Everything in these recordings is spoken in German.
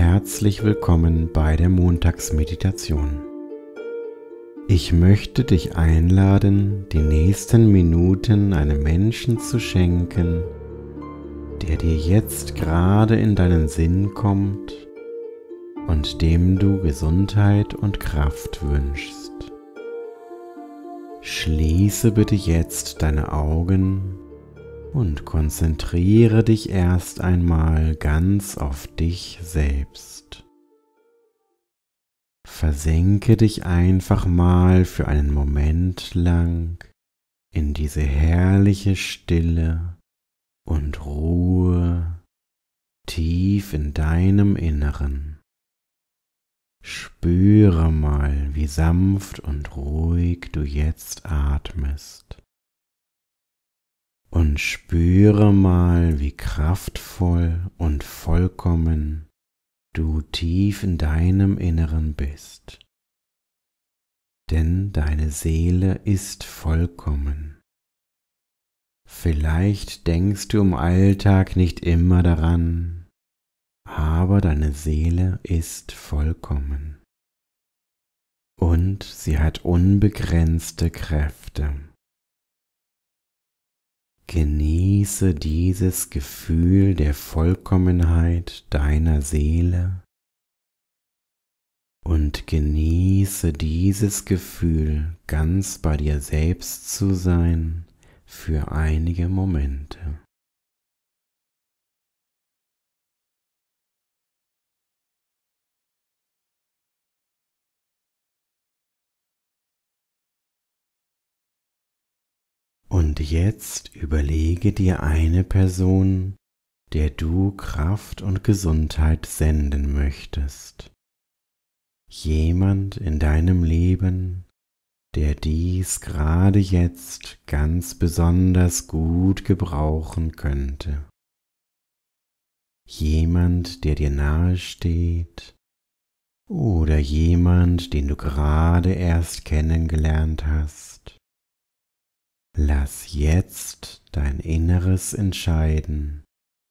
Herzlich willkommen bei der Montagsmeditation. Ich möchte dich einladen, die nächsten Minuten einem Menschen zu schenken, der dir jetzt gerade in deinen Sinn kommt und dem du Gesundheit und Kraft wünschst. Schließe bitte jetzt deine Augen und konzentriere dich erst einmal ganz auf dich selbst. Versenke dich einfach mal für einen Moment lang in diese herrliche Stille und Ruhe tief in deinem Inneren. Spüre mal, wie sanft und ruhig du jetzt atmest und spüre mal, wie kraftvoll und vollkommen du tief in deinem Inneren bist. Denn deine Seele ist vollkommen. Vielleicht denkst du im Alltag nicht immer daran, aber deine Seele ist vollkommen. Und sie hat unbegrenzte Kräfte. Genieße dieses Gefühl der Vollkommenheit deiner Seele und genieße dieses Gefühl ganz bei dir selbst zu sein für einige Momente. Und jetzt überlege dir eine Person, der du Kraft und Gesundheit senden möchtest. Jemand in deinem Leben, der dies gerade jetzt ganz besonders gut gebrauchen könnte. Jemand, der dir nahesteht oder jemand, den du gerade erst kennengelernt hast Lass jetzt dein Inneres entscheiden,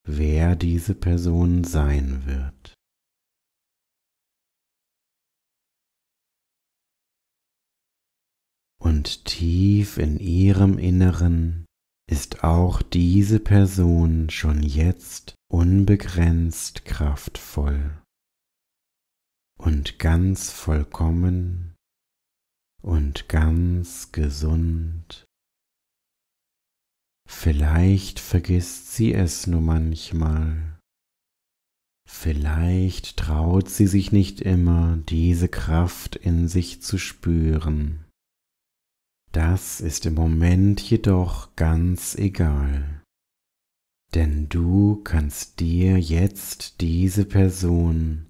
wer diese Person sein wird. Und tief in ihrem Inneren ist auch diese Person schon jetzt unbegrenzt kraftvoll und ganz vollkommen und ganz gesund Vielleicht vergisst sie es nur manchmal. Vielleicht traut sie sich nicht immer, diese Kraft in sich zu spüren. Das ist im Moment jedoch ganz egal, denn du kannst dir jetzt diese Person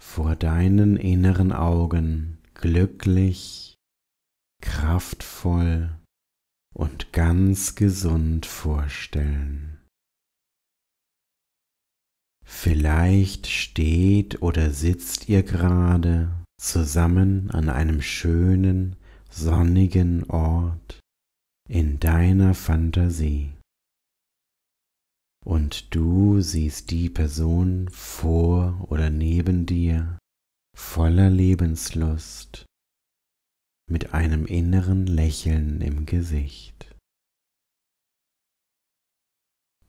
vor deinen inneren Augen glücklich, kraftvoll und ganz gesund vorstellen. Vielleicht steht oder sitzt ihr gerade zusammen an einem schönen, sonnigen Ort in deiner Fantasie. Und du siehst die Person vor oder neben dir voller Lebenslust mit einem inneren Lächeln im Gesicht.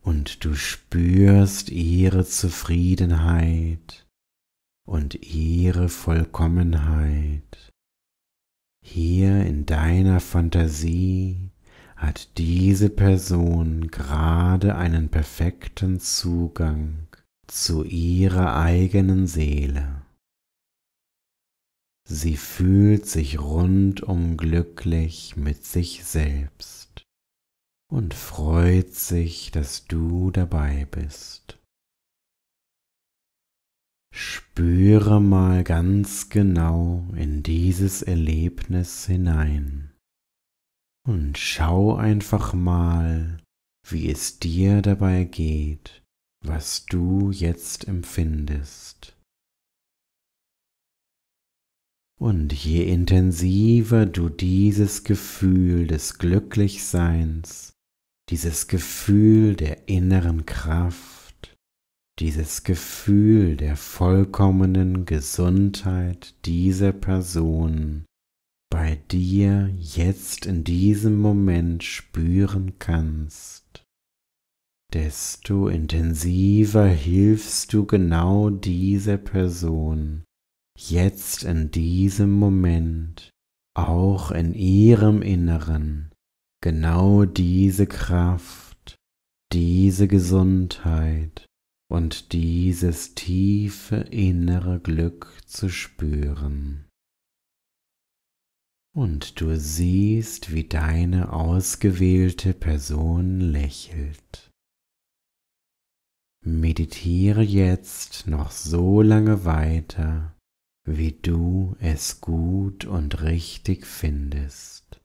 Und du spürst ihre Zufriedenheit und ihre Vollkommenheit. Hier in deiner Fantasie hat diese Person gerade einen perfekten Zugang zu ihrer eigenen Seele. Sie fühlt sich rundum glücklich mit sich selbst und freut sich, dass du dabei bist. Spüre mal ganz genau in dieses Erlebnis hinein und schau einfach mal, wie es dir dabei geht, was du jetzt empfindest. Und je intensiver du dieses Gefühl des Glücklichseins, dieses Gefühl der inneren Kraft, dieses Gefühl der vollkommenen Gesundheit dieser Person bei dir jetzt in diesem Moment spüren kannst, desto intensiver hilfst du genau dieser Person jetzt in diesem Moment, auch in ihrem Inneren, genau diese Kraft, diese Gesundheit und dieses tiefe innere Glück zu spüren. Und du siehst, wie deine ausgewählte Person lächelt. Meditiere jetzt noch so lange weiter, wie du es gut und richtig findest.